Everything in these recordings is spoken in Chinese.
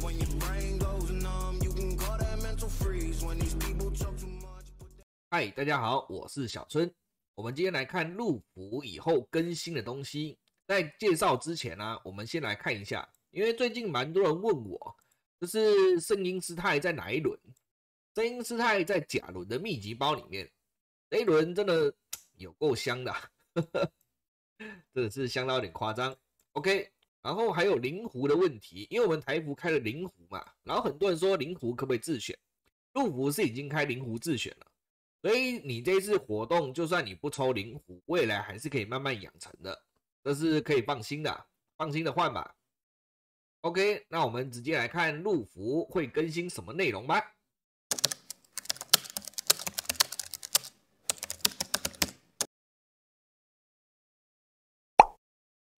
when hi 大家好，我是小春。我们今天来看入虎以后更新的东西。在介绍之前呢，我们先来看一下，因为最近蛮多人问我，就是圣音师太在哪一轮？圣音师太在甲轮的秘籍包里面，这一轮真的有够香的，真的是香到有点夸张。OK。然后还有灵狐的问题，因为我们台服开了灵狐嘛，然后很多人说灵狐可不可以自选，陆服是已经开灵狐自选了，所以你这次活动就算你不抽灵狐，未来还是可以慢慢养成的，这是可以放心的，放心的换吧。OK，那我们直接来看陆服会更新什么内容吧。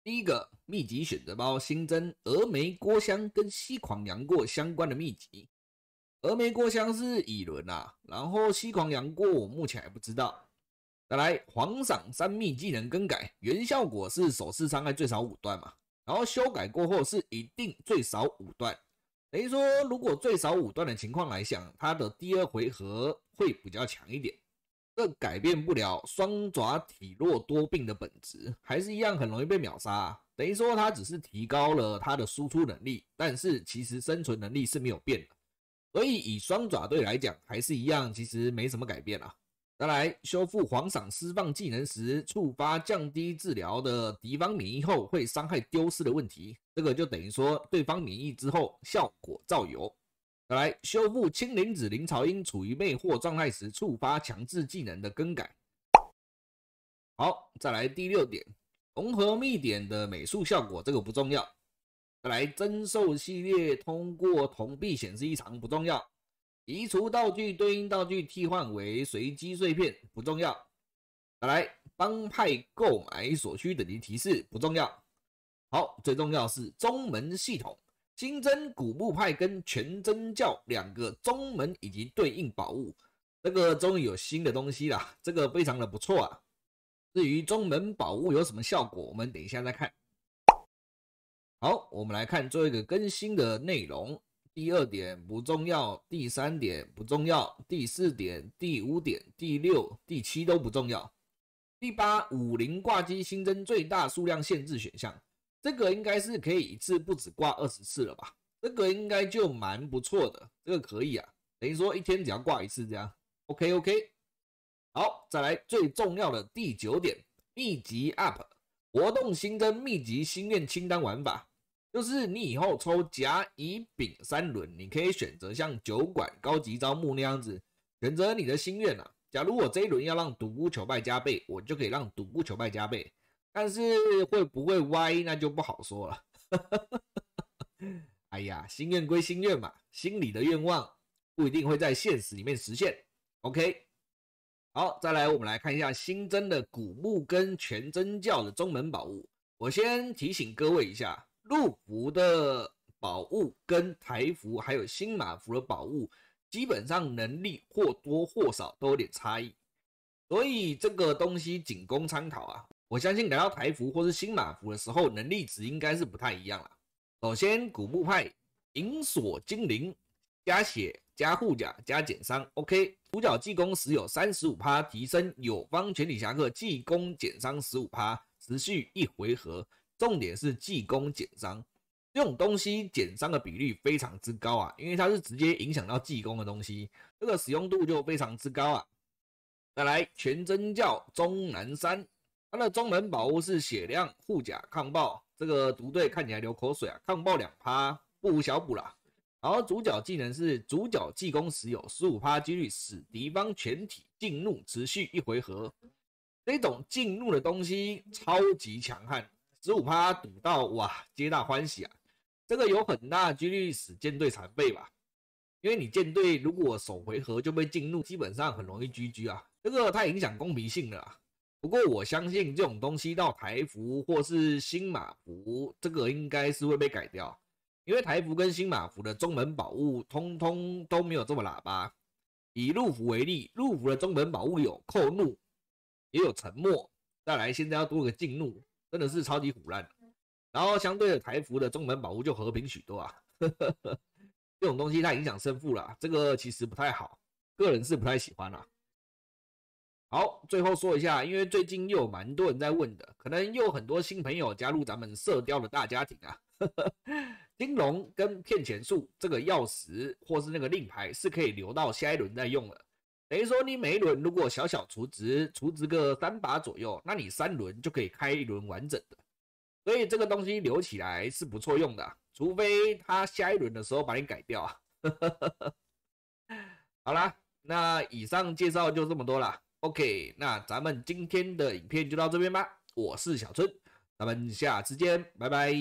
第一个秘籍选择包新增峨眉郭襄跟西狂杨过相关的秘籍。峨眉郭襄是乙轮啊，然后西狂杨过我目前还不知道。再来，黄赏三秘技能更改，原效果是首次伤害最少五段嘛，然后修改过后是一定最少五段，等于说如果最少五段的情况来讲，他的第二回合会比较强一点。这改变不了双爪体弱多病的本质，还是一样很容易被秒杀。等于说，它只是提高了它的输出能力，但是其实生存能力是没有变的。所以，以双爪队来讲，还是一样，其实没什么改变啊。再来修复黄赏释放技能时触发降低治疗的敌方免疫后会伤害丢失的问题，这个就等于说，对方免疫之后效果照有。再来修复青灵子林朝英处于魅惑状态时触发强制技能的更改。好，再来第六点，融合秘典的美术效果这个不重要。再来增寿系列通过铜币显示异常不重要，移除道具对应道具替换为随机碎片不重要。再来帮派购买所需等级提示不重要。好，最重要是宗门系统。新增古墓派跟全真教两个宗门以及对应宝物，这个终于有新的东西了，这个非常的不错啊。至于宗门宝物有什么效果，我们等一下再看。好，我们来看做一个更新的内容。第二点不重要，第三点不重要，第四点、第五点、第六、第七都不重要。第八，五灵挂机新增最大数量限制选项。这个应该是可以一次不止挂二十次了吧？这个应该就蛮不错的，这个可以啊。等于说一天只要挂一次这样，OK OK。好，再来最重要的第九点，秘籍 UP 活动新增秘籍心愿清单玩法，就是你以后抽甲乙丙三轮，你可以选择像酒馆高级招募那样子，选择你的心愿呐。假如我这一轮要让独孤求败加倍，我就可以让独孤求败加倍。但是会不会歪，那就不好说了。哎呀，心愿归心愿嘛，心里的愿望不一定会在现实里面实现。OK，好，再来我们来看一下新增的古墓跟全真教的宗门宝物。我先提醒各位一下，陆服的宝物跟台服还有新马服的宝物，基本上能力或多或少都有点差异，所以这个东西仅供参考啊。我相信来到台服或是新马服的时候，能力值应该是不太一样了。首先，古墓派银锁精灵加血、加护甲、加减伤。OK，主角技攻时有三十五趴提升，友方全体侠客技攻减伤十五趴，持续一回合。重点是技攻减伤这种东西，减伤的比率非常之高啊，因为它是直接影响到技攻的东西，这个使用度就非常之高啊。再来，全真教钟南山。他的中门宝物是血量护甲抗爆，这个毒队看起来流口水啊，抗爆两趴不无小补啦。然后主角技能是主角技攻时有十五趴几率使敌方全体进怒持续一回合，这种进怒的东西超级强悍，十五趴赌到哇，皆大欢喜啊！这个有很大几率使舰队残废吧，因为你舰队如果首回合就被进怒，基本上很容易 GG 啊，这个太影响公平性了。不过我相信这种东西到台服或是新马服，这个应该是会被改掉，因为台服跟新马服的中门宝物通通都没有这么喇叭。以陆服为例，陆服的中门宝物有扣怒，也有沉默，再来现在要多个禁怒，真的是超级虎烂。然后相对的台服的中门宝物就和平许多啊，这种东西太影响胜负了，这个其实不太好，个人是不太喜欢了。好，最后说一下，因为最近又有蛮多人在问的，可能又很多新朋友加入咱们射雕的大家庭啊。呵 呵金龙跟骗钱术这个钥匙或是那个令牌是可以留到下一轮再用了，等于说你每一轮如果小小除值除值个三把左右，那你三轮就可以开一轮完整的。所以这个东西留起来是不错用的，除非他下一轮的时候把你改掉啊。好啦，那以上介绍就这么多了。OK，那咱们今天的影片就到这边吧。我是小春，咱们下次见，拜拜。